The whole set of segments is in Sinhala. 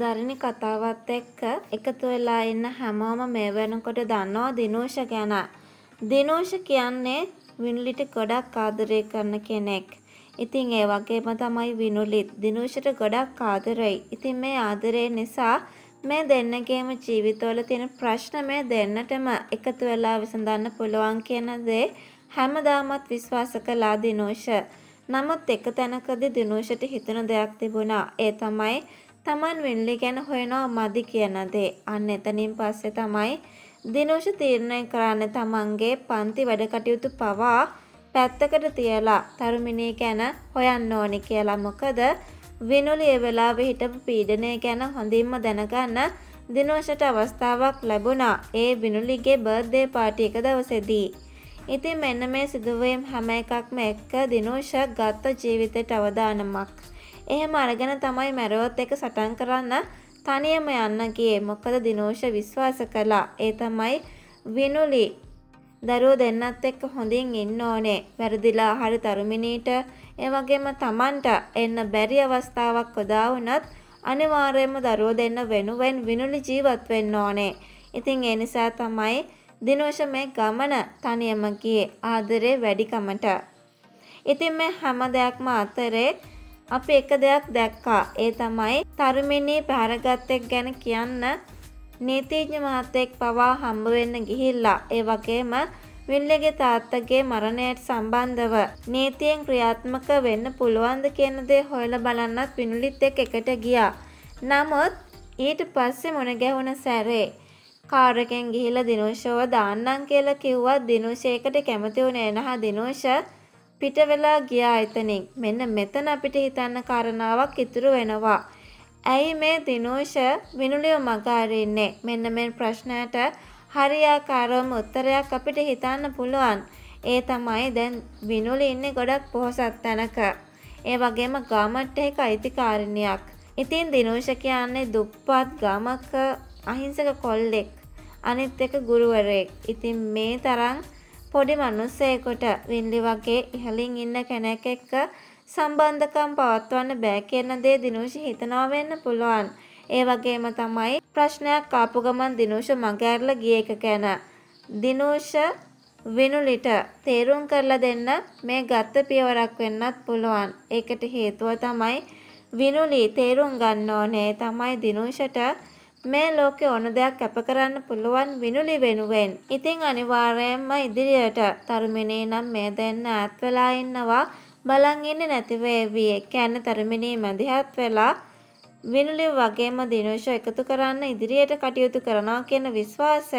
දරණ කතාවත් එක්ක එකතු වෙලා ඉන්න හැමෝම මේ වෙනකොට දන්නවා දිනෝෂ ගැන. දිනෝෂ කියන්නේ විනුලිට ගොඩක් ආදරය කරන කෙනෙක්. ඉතින් ඒ වගේම තමයි විනුලිත් දිනෝෂට ගොඩක් ආදරෙයි. ඉතින් මේ ආදරය නිසා මේ දෙන්නගේම ජීවිතවල තියෙන ප්‍රශ්න මේ දෙන්නටම එකතු වෙලා විසඳන්න පුළුවන් කියන දේ හැමදාමත් විශ්වාස කළා දිනෝෂ. නමුත් එක තැනකදී දිනෝෂට හිතන දෙයක් තිබුණා. ඒ තමයි තමන් වෙල්ලි ගැන හොයනවා මදි කියන දේ. අන්න එතනින් පස්සේ තමයි දිනුෂ තීරණය කරන්න තමන්ගේ පන්ති වැඩ කටයුතු පවා පැත්තකට තියලා තරුමිණී ගැන හොයන්න ඕනි කියලා මොකද විනුලි ඒ වෙලාවේ හිටපු පීඩනය ගැන හොඳින්ම දැනගන්න දිනුෂට අවස්ථාවක් ලැබුණා ඒ විනුලිගේ බර්ත්ඩේ පාටි එක දවසේදී. ඉතින් මෙන්න මේ සිදුවීම් හැම එකක්ම එක්ක දිනුෂ ගත්ත ජීවිතයට අවදානමක්. එහෙම අරගෙන තමයි මැරොත් එක සටන් කරන්න තනියම යන්න ගියේ. මොකද දිනෝෂ විශ්වාස කළා. ඒ තමයි විනුලි. දරුවෝ දෙන්නත් එක්ක හොඳින් ඉන්න ඕනේ. වැරදිලා හරි තරුමිනීට ඒ වගේම Tamanට එන්න බැරි අවස්ථාවක් උදා වුණත් අනිවාර්යයෙන්ම දරුවෝ දෙන්න වෙනුවෙන් විනුලි ජීවත් වෙන්න ඕනේ. ඉතින් ඒ නිසා තමයි දිනෝෂ මේ ගමන තනියම ගියේ ආදරේ වැඩිකමට. ඉතින් මේ හැම දෙයක්ම අතරේ අපි එක දෙයක් දැක්කා. ඒ තමයි තරුමෙනේ පැහැරගත්තෙක් ගැන කියන්න නීතිඥ මහත්තයෙක් පවා හම්බ වෙන්න ගිහිල්ලා. ඒ වගේම විල්ලගේ තාත්තගේ මරණයට සම්බන්ධව නීතියෙන් ක්‍රියාත්මක වෙන්න පුළුවන්ද කියන දේ හොයලා බලන්නත් විනුලිත් එක්ක එකට ගියා. නමුත් ඊට පස්සේ මොන ගැහුණ සැරේ කාර් එකෙන් ගිහිල්ලා දිනුෂව දාන්නම් කියලා කිව්වත් දිනුෂ ඒකට කැමති වුණේ නැහැ දිනුෂ පිට වෙලා ගියා එතනින්. මෙන්න මෙතන අපිට හිතන්න කාරණාවක් ඉතුරු වෙනවා. ඇයි මේ දිනෝෂ විනුලිය මග අරින්නේ? මෙන්න මේ ප්‍රශ්නයට හරියාකාරවම උත්තරයක් අපිට හිතන්න පුළුවන්. ඒ තමයි දැන් විනුලි ඉන්නේ ගොඩක් පොහසත් තැනක. ඒ වගේම ගාමට් එක අයිතිකාරණයක්. ඉතින් දිනෝෂ කියන්නේ දුප්පත් ගමක අහිංසක කොල්ලෙක්. අනිත් එක ගුරුවරයෙක්. ඉතින් මේ තරම් පොඩි මිනිස්සෙකුට වින්ලි වගේ ඉහලින් ඉන්න කෙනෙක් එක්ක සම්බන්ධකම් පවත්වන්න බෑ කියන දේ දිනුෂි හිතනවා වෙන්න පුළුවන්. ඒ වගේම තමයි ප්‍රශ්නයක් ආපු ගමන් දිනුෂ මගහැරලා ගිය එක ගැන. දිනුෂ විනුලිට තේරුම් කරලා දෙන්න මේ ගත්ත පියවරක් වෙන්නත් පුළුවන්. ඒකට හේතුව තමයි විනුලි තේරුම් ගන්න ඕනේ තමයි දිනුෂට මේ ලෝකේ ඕන දෙයක් කැප කරන්න පුළුවන් විනුලි වෙනුවෙන්. ඉතින් අනිවාර්යයෙන්ම ඉදිරියට තරුමිනේ නම් මේ දෙන්න ඈත් වෙලා ඉන්නවා බලන් ඉන්නේ නැති වේවි. ඒ කියන්නේ තරුමිනේ මැදිහත් වෙලා විනුලි වගේම දිනෝෂ එකතු කරන්න ඉදිරියට කටයුතු කරනවා කියන විශ්වාසය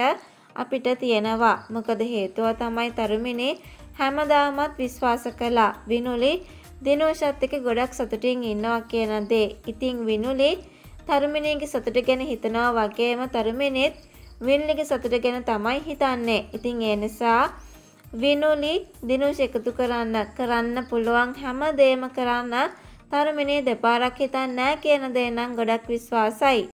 අපිට තියෙනවා. මොකද හේතුව තමයි තරුමිනේ හැමදාමත් විශ්වාස කළා. විනුලි දිනෝෂත් එක්ක ගොඩක් සතුටින් ඉන්නවා කියන දේ. ඉතින් විනුලි තරුමිණියගේ සතුට ගැන හිතනවා වගේම තරුමිණිත් විනුලිගේ සතුට ගැන තමයි හිතන්නේ. ඉතින් ඒ නිසා විනුලි දිනුෂ් එකතු කරන්න කරන්න පුළුවන් හැම දෙයක්ම කරන්න තරුමිණිය දෙපාරක් හිතන්නේ නැහැ කියන දේ නම් ගොඩක් විශ්වාසයි.